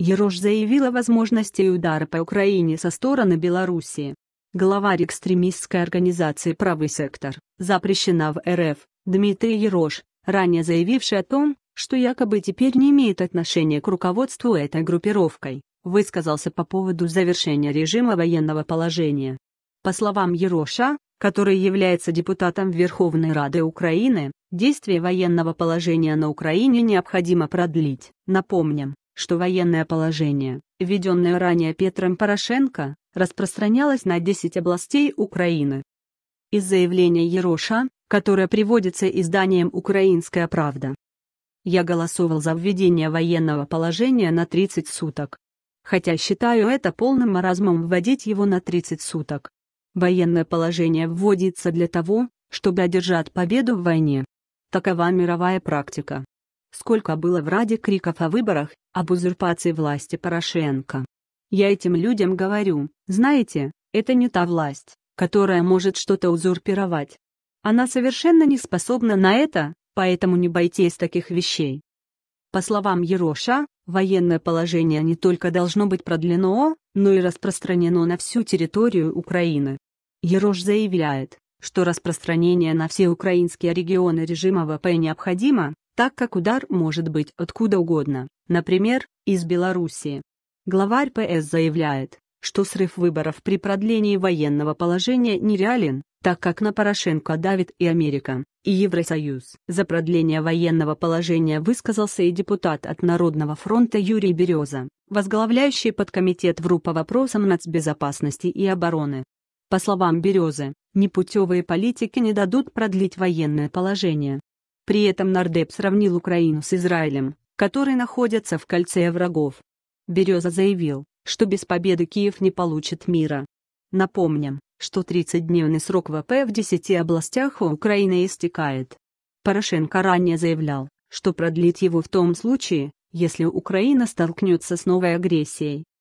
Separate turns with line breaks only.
Ерош заявил о возможности удара по Украине со стороны Белоруссии. Главарь экстремистской организации «Правый сектор», запрещена в РФ, Дмитрий Ерош, ранее заявивший о том, что якобы теперь не имеет отношения к руководству этой группировкой, высказался по поводу завершения режима военного положения. По словам Ероша, который является депутатом Верховной Рады Украины, действие военного положения на Украине необходимо продлить. Напомним, что военное положение, введенное ранее Петром Порошенко, распространялось на 10 областей Украины. Из заявления Ероша, которое приводится изданием «Украинская правда». Я голосовал за введение военного положения на 30 суток. Хотя считаю это полным маразмом вводить его на 30 суток. Военное положение вводится для того, чтобы одержать победу в войне. Такова мировая практика. Сколько было в Раде криков о выборах, об узурпации власти Порошенко. Я этим людям говорю, знаете, это не та власть, которая может что-то узурпировать. Она совершенно не способна на это, поэтому не бойтесь таких вещей. По словам Ероша, военное положение не только должно быть продлено, но и распространено на всю территорию Украины. Ерош заявляет, что распространение на все украинские регионы режима ВП необходимо, так как удар может быть откуда угодно, например, из Белоруссии. Главарь ПС заявляет, что срыв выборов при продлении военного положения нереален, так как на Порошенко давит и Америка, и Евросоюз. За продление военного положения высказался и депутат от Народного фронта Юрий Береза, возглавляющий подкомитет в РУ по вопросам нацбезопасности и обороны. По словам Березы, непутевые политики не дадут продлить военное положение, при этом Нардеп сравнил Украину с Израилем, который находится в кольце врагов. Береза заявил, что без победы Киев не получит мира. Напомним, что 30-дневный срок ВП в 10 областях у Украины истекает. Порошенко ранее заявлял, что продлит его в том случае, если Украина столкнется с новой агрессией.